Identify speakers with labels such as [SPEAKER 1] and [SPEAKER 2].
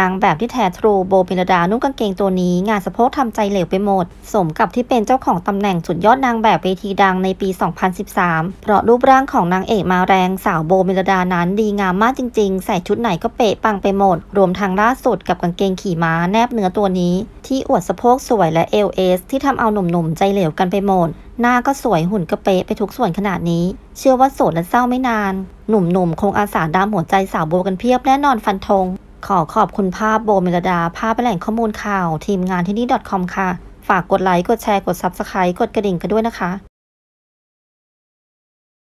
[SPEAKER 1] นางแบบที่แท้ทรูโบเิลดานุ่งกางเกงตัวนี้ งานสะโพกทำใจเหลวไปหมด สมกับที่เป็นเจ้าของตำแหน่งสุดยอดนางแบบเวทีดังในปี 2013 เพราะรูปร่างของนางเอกมาแรงสาวโบเิลดานั้นดีงามมากจริงๆ ใส่ชุดไหนก็เป๊ะปังไปหมด รวมทางล่าสุดกับกางเกงขี่ม้าแนบเนื้อตัวนี้ ที่อวดสะโพกสวยและเอลเอสที่ทำเอาหนุ่มๆใจเหลวกันไปหมด หน้าก็สวยหุ่นก็เป๊ะไปทุกส่วนขนาดนี้ เชื่อว่าโสดและเศร้าไม่นานหนุ่มๆคงอาสาดามหัวใจสาวโบกันเพียบแน่นอนฟันธงขอขอบคุณภาพโบเมลดาภาพแหล่งข้อมูลข่าวทีมงานที่นี่ .com ค่ะ ฝากกดไลค์ กดแชร์ กด Subscribe กดกระดิ่งกันด้วยนะคะ